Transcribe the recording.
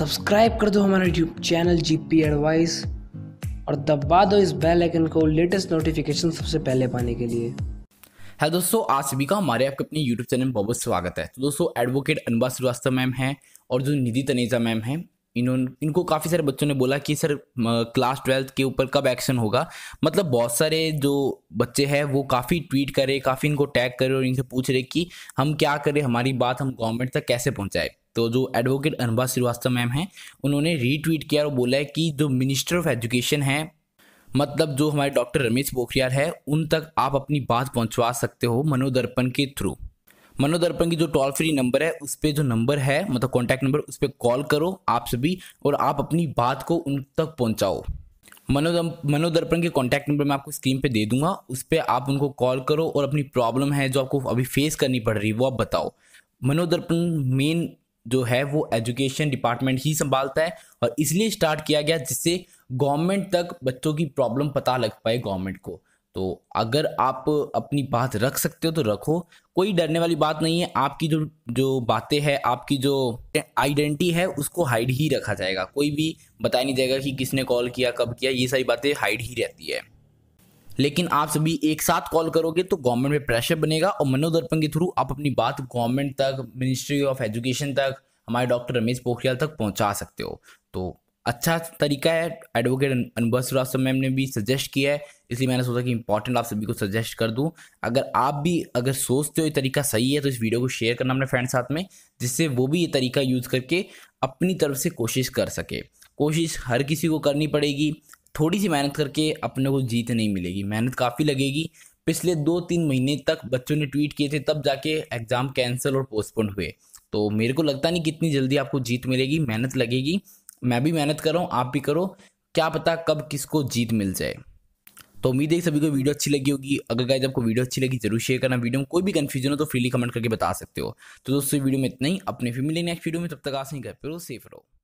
subscribe कर दो हमारा YouTube channel G P advice और दबा दो इस बेल आइकन को लेटेस्ट नोटिफिकेशन सबसे पहले पाने के लिए है दोस्तों आज सभी का हमारे आपके अपने यूट्यूब चैनल में बहुत स्वागत है तो दोस्तों एडवोकेट अनबा श्रीवास्तव मैम है और जो निधि तनेजा मैम है इन्होंने इनको काफ़ी सारे बच्चों ने बोला कि सर क्लास ट्वेल्थ के ऊपर कब एक्शन होगा मतलब बहुत सारे जो बच्चे हैं वो काफ़ी ट्वीट करे काफ़ी इनको टैग करे और इनसे पूछ रहे कि हम क्या करें हमारी बात हम गवर्नमेंट तक कैसे पहुंचाएं तो जो एडवोकेट अनुभा श्रीवास्तव मैम हैं उन्होंने रीट्वीट किया और बोला है कि जो मिनिस्टर ऑफ एजुकेशन है मतलब जो हमारे डॉक्टर रमेश पोखरियाल है उन तक आप अपनी बात पहुंचवा सकते हो मनोदर्पण के थ्रू मनोदर्पण की जो टोल फ्री नंबर है उस पर जो नंबर है मतलब कॉन्टैक्ट नंबर उस पर कॉल करो आप सभी और आप अपनी बात को उन तक पहुँचाओ मनोद मनोदर्पण के कॉन्टैक्ट नंबर मैं आपको स्क्रीन पे दे दूंगा उस पर आप उनको कॉल करो और अपनी प्रॉब्लम है जो आपको अभी फेस करनी पड़ रही है वो आप बताओ मनोदर्पण मेन जो है वो एजुकेशन डिपार्टमेंट ही संभालता है और इसलिए स्टार्ट किया गया जिससे गवर्नमेंट तक बच्चों की प्रॉब्लम पता लग पाए गवर्नमेंट को तो अगर आप अपनी बात रख सकते हो तो रखो कोई डरने वाली बात नहीं है आपकी जो जो बातें हैं आपकी जो आइडेंटिटी है उसको हाइड ही रखा जाएगा कोई भी बताया नहीं जाएगा कि किसने कॉल किया कब किया ये सारी बातें हाइड ही रहती है लेकिन आप सभी एक साथ कॉल करोगे तो गवर्नमेंट पे प्रेशर बनेगा और मनोदर्पण के थ्रू आप अपनी बात गवर्नमेंट तक मिनिस्ट्री ऑफ एजुकेशन तक हमारे डॉक्टर रमेश पोखरियाल तक पहुंचा सकते हो तो अच्छा तरीका है एडवोकेट अनुभव श्रीवास्तव मैम ने भी सजेस्ट किया है इसलिए मैंने सोचा कि इंपॉर्टेंट आप सभी को सजेस्ट कर दूं अगर आप भी अगर सोचते हो ये तरीका सही है तो इस वीडियो को शेयर करना अपने फ्रेंड साथ में जिससे वो भी ये तरीका यूज़ करके अपनी तरफ से कोशिश कर सके कोशिश हर किसी को करनी पड़ेगी थोड़ी सी मेहनत करके अपने को जीत नहीं मिलेगी मेहनत काफ़ी लगेगी पिछले दो तीन महीने तक बच्चों ने ट्वीट किए थे तब जाके एग्ज़ाम कैंसिल और पोस्टपोन हुए तो मेरे को लगता नहीं कितनी जल्दी आपको जीत मिलेगी मेहनत लगेगी मैं भी मेहनत कर रहा हूँ आप भी करो क्या पता कब किसको जीत मिल जाए तो उम्मीद है सभी को वीडियो अच्छी लगी होगी अगर गाइज आपको वीडियो अच्छी लगी जरूर शेयर करना वीडियो में कोई भी कन्फ्यूजन हो तो फ्रीली कमेंट करके बता सकते हो तो दोस्तों वीडियो में इतना ही अपने मिलेंगे नेक्स्ट वीडियो में तब तक आस नहीं कर फिर सेफ रहो